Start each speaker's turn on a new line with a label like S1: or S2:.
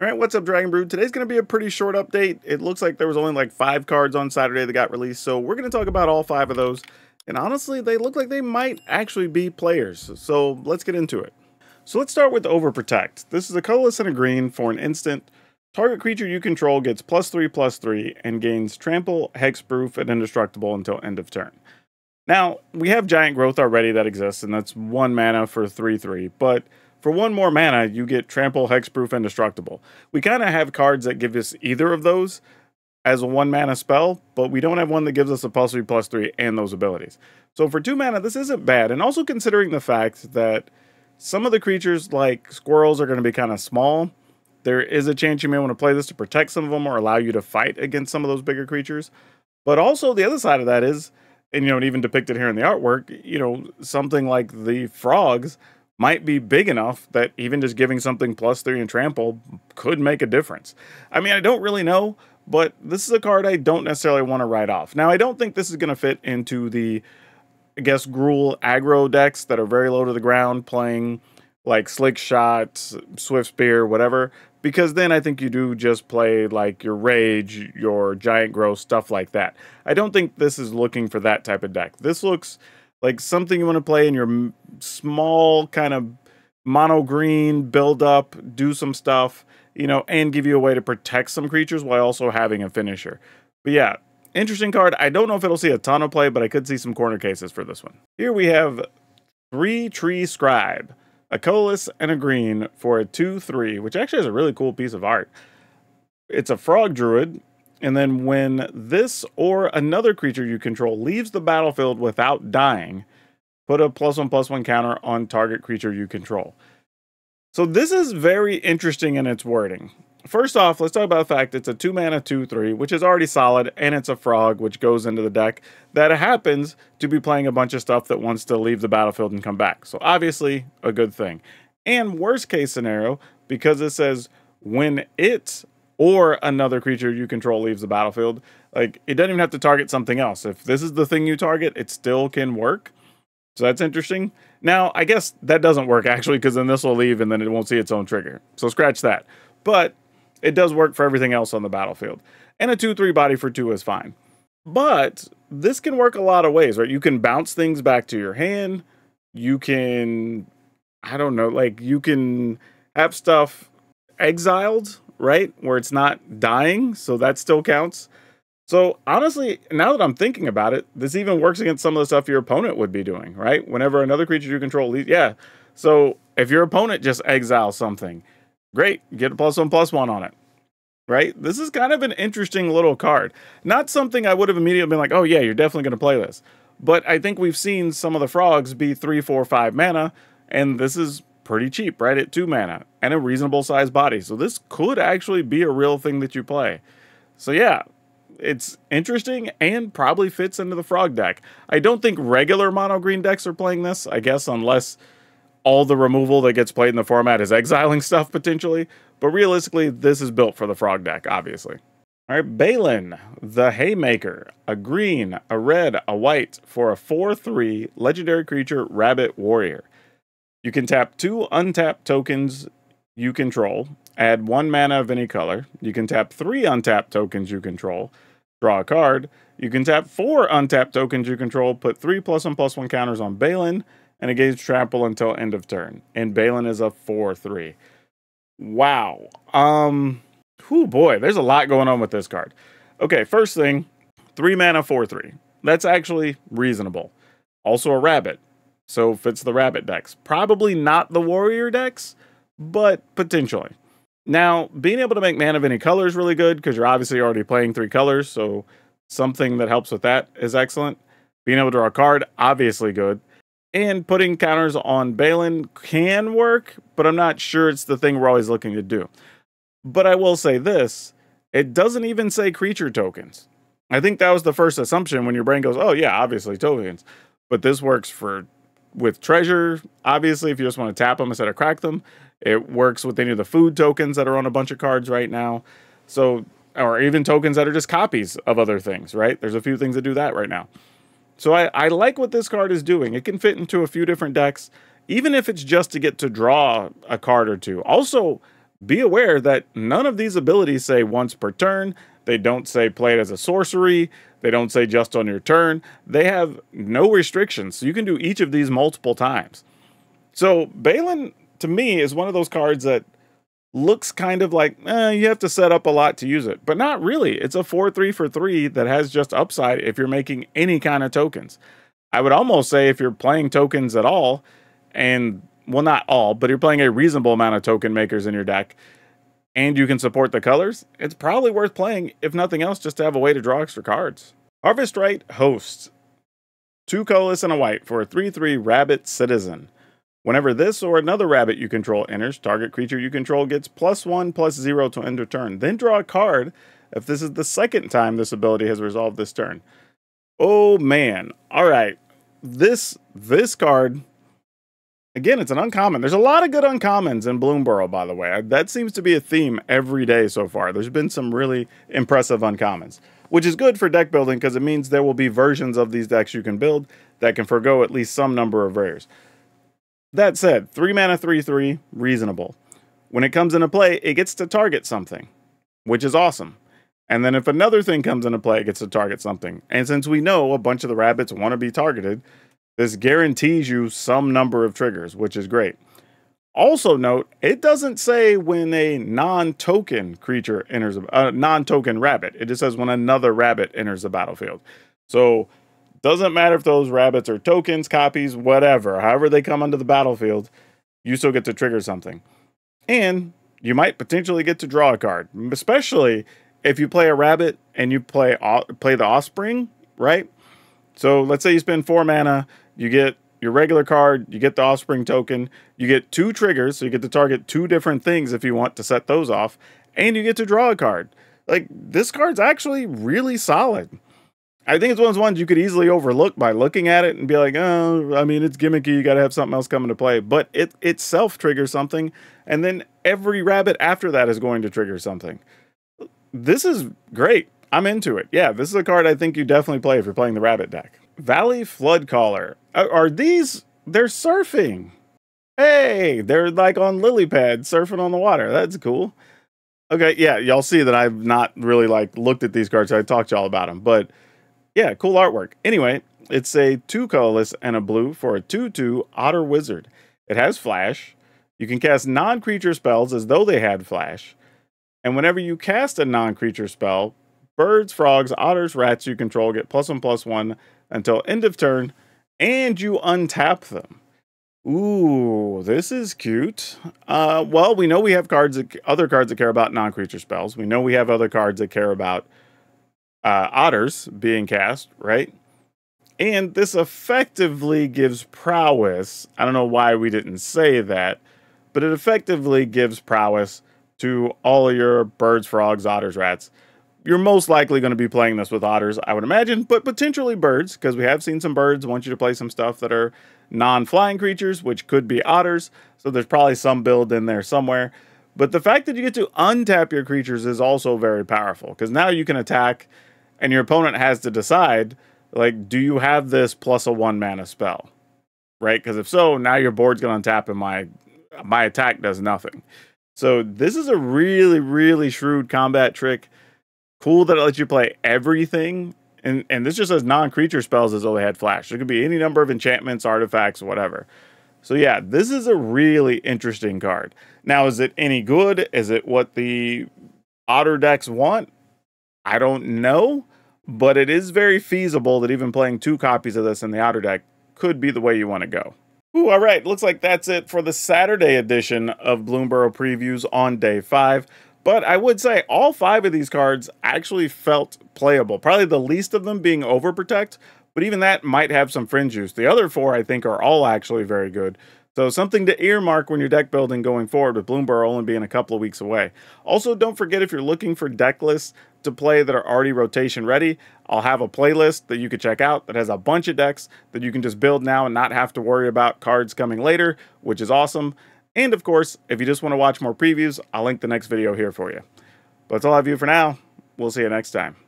S1: All right, what's up, Dragon Brew? Today's going to be a pretty short update. It looks like there was only like five cards on Saturday that got released, so we're going to talk about all five of those. And honestly, they look like they might actually be players, so let's get into it. So let's start with Overprotect. This is a colorless and a green for an instant. Target creature you control gets plus three, plus three, and gains Trample, Hexproof, and Indestructible until end of turn. Now, we have Giant Growth already that exists, and that's one mana for three, three, but for one more mana, you get Trample, Hexproof, Indestructible. We kind of have cards that give us either of those as a one mana spell, but we don't have one that gives us a plus three, plus three, and those abilities. So for two mana, this isn't bad. And also considering the fact that some of the creatures like squirrels are going to be kind of small, there is a chance you may want to play this to protect some of them or allow you to fight against some of those bigger creatures. But also the other side of that is, and you know, even depicted here in the artwork, you know, something like the frogs might be big enough that even just giving something plus three and trample could make a difference. I mean, I don't really know, but this is a card I don't necessarily want to write off. Now, I don't think this is going to fit into the, I guess, Gruul aggro decks that are very low to the ground, playing like Slick Shot, Swift Spear, whatever, because then I think you do just play like your Rage, your Giant Grow, stuff like that. I don't think this is looking for that type of deck. This looks like something you want to play in your small kind of mono green build up, do some stuff, you know, and give you a way to protect some creatures while also having a finisher. But yeah, interesting card. I don't know if it'll see a ton of play, but I could see some corner cases for this one. Here we have three tree scribe, a colorless and a green for a 2 3, which actually is a really cool piece of art. It's a frog druid and then when this or another creature you control leaves the battlefield without dying, put a plus one plus one counter on target creature you control. So this is very interesting in its wording. First off, let's talk about the fact it's a two mana, two, three, which is already solid, and it's a frog, which goes into the deck that happens to be playing a bunch of stuff that wants to leave the battlefield and come back. So obviously, a good thing. And worst case scenario, because it says when it or another creature you control leaves the battlefield. Like it doesn't even have to target something else. If this is the thing you target, it still can work. So that's interesting. Now, I guess that doesn't work actually because then this will leave and then it won't see its own trigger. So scratch that. But it does work for everything else on the battlefield. And a 2-3 body for 2 is fine. But this can work a lot of ways, right? You can bounce things back to your hand. You can I don't know, like you can have stuff exiled right? Where it's not dying, so that still counts. So honestly, now that I'm thinking about it, this even works against some of the stuff your opponent would be doing, right? Whenever another creature you control yeah. So if your opponent just exiles something, great, get a plus one plus one on it, right? This is kind of an interesting little card. Not something I would have immediately been like, oh yeah, you're definitely going to play this. But I think we've seen some of the frogs be three, four, five mana, and this is pretty cheap, right? At two mana and a reasonable sized body. So this could actually be a real thing that you play. So yeah, it's interesting and probably fits into the frog deck. I don't think regular mono green decks are playing this, I guess, unless all the removal that gets played in the format is exiling stuff potentially. But realistically, this is built for the frog deck, obviously. All right, Balin, the Haymaker, a green, a red, a white for a 4 3 legendary creature, Rabbit Warrior. You can tap two untapped tokens you control, add one mana of any color. You can tap three untapped tokens you control, draw a card. You can tap four untapped tokens you control, put three plus one plus one counters on Balin, and engage Trample until end of turn. And Balin is a 4 3. Wow. Um, oh boy, there's a lot going on with this card. Okay, first thing, three mana, 4 3. That's actually reasonable. Also a rabbit so fits the rabbit decks. Probably not the warrior decks, but potentially. Now, being able to make mana of any color is really good because you're obviously already playing three colors, so something that helps with that is excellent. Being able to draw a card, obviously good. And putting counters on Balin can work, but I'm not sure it's the thing we're always looking to do. But I will say this it doesn't even say creature tokens. I think that was the first assumption when your brain goes, oh, yeah, obviously tokens. But this works for with treasure, obviously, if you just want to tap them instead of crack them, it works with any of the food tokens that are on a bunch of cards right now. So, or even tokens that are just copies of other things, right? There's a few things that do that right now. So I, I like what this card is doing. It can fit into a few different decks, even if it's just to get to draw a card or two. Also, be aware that none of these abilities say once per turn. They don't say play it as a sorcery. They don't say just on your turn. They have no restrictions. So you can do each of these multiple times. So Balin, to me, is one of those cards that looks kind of like eh, you have to set up a lot to use it, but not really. It's a 4 3 for 3 that has just upside if you're making any kind of tokens. I would almost say if you're playing tokens at all, and well, not all, but you're playing a reasonable amount of token makers in your deck, and you can support the colors, it's probably worth playing, if nothing else, just to have a way to draw extra cards. Harvest Right hosts two colorless and a white for a 3 3 rabbit citizen. Whenever this or another rabbit you control enters, target creature you control gets plus 1 plus 0 to end a turn. Then draw a card if this is the second time this ability has resolved this turn. Oh man. All right. This this card Again, it's an uncommon. There's a lot of good uncommons in Bloomborough, by the way. That seems to be a theme every day so far. There's been some really impressive uncommons, which is good for deck building because it means there will be versions of these decks you can build that can forego at least some number of rares. That said, 3 mana 3 3, reasonable. When it comes into play, it gets to target something, which is awesome. And then if another thing comes into play, it gets to target something. And since we know a bunch of the rabbits want to be targeted, this guarantees you some number of triggers, which is great. Also note, it doesn't say when a non-token creature enters a uh, non-token rabbit. It just says when another rabbit enters the battlefield. So doesn't matter if those rabbits are tokens, copies, whatever. However they come onto the battlefield, you still get to trigger something. And you might potentially get to draw a card, especially if you play a rabbit and you play uh, play the offspring, right? So let's say you spend four mana, you get your regular card, you get the offspring token, you get two triggers, so you get to target two different things if you want to set those off, and you get to draw a card. Like this card's actually really solid. I think it's one of those ones you could easily overlook by looking at it and be like, oh, I mean, it's gimmicky. You got to have something else come into play. But it itself triggers something. And then every rabbit after that is going to trigger something. This is great. I'm into it. Yeah, this is a card I think you definitely play if you're playing the rabbit deck. Valley Floodcaller. Are these? They're surfing. Hey, they're like on lily pads surfing on the water. That's cool. Okay, yeah, y'all see that I've not really like looked at these cards. I talked to y'all about them, but yeah, cool artwork. Anyway, it's a two colorless and a blue for a 2-2 Otter Wizard. It has flash. You can cast non-creature spells as though they had flash. And whenever you cast a non-creature spell, Birds, frogs, otters, rats you control get plus one plus one until end of turn, and you untap them. Ooh, this is cute. Uh, well, we know we have cards, that, other cards that care about non-creature spells. We know we have other cards that care about uh, otters being cast, right? And this effectively gives prowess. I don't know why we didn't say that, but it effectively gives prowess to all your birds, frogs, otters, rats you're most likely going to be playing this with otters, I would imagine, but potentially birds, because we have seen some birds want you to play some stuff that are non-flying creatures, which could be otters. So there's probably some build in there somewhere. But the fact that you get to untap your creatures is also very powerful, because now you can attack, and your opponent has to decide, like, do you have this plus a one mana spell? Right? Because if so, now your board's going to untap, and my my attack does nothing. So this is a really, really shrewd combat trick Cool that it lets you play everything. And and this just says non-creature spells as though they had flash. There could be any number of enchantments, artifacts, whatever. So yeah, this is a really interesting card. Now, is it any good? Is it what the otter decks want? I don't know, but it is very feasible that even playing two copies of this in the outer deck could be the way you want to go. Ooh, all right, looks like that's it for the Saturday edition of Bloomborough Previews on day five. But I would say all five of these cards actually felt playable. Probably the least of them being Overprotect, but even that might have some fringe use. The other four, I think, are all actually very good. So something to earmark when you're deck building going forward with Bloomberg only being a couple of weeks away. Also, don't forget if you're looking for deck lists to play that are already rotation ready, I'll have a playlist that you could check out that has a bunch of decks that you can just build now and not have to worry about cards coming later, which is awesome. And of course, if you just want to watch more previews, I'll link the next video here for you. But that's all I have for you for now. We'll see you next time.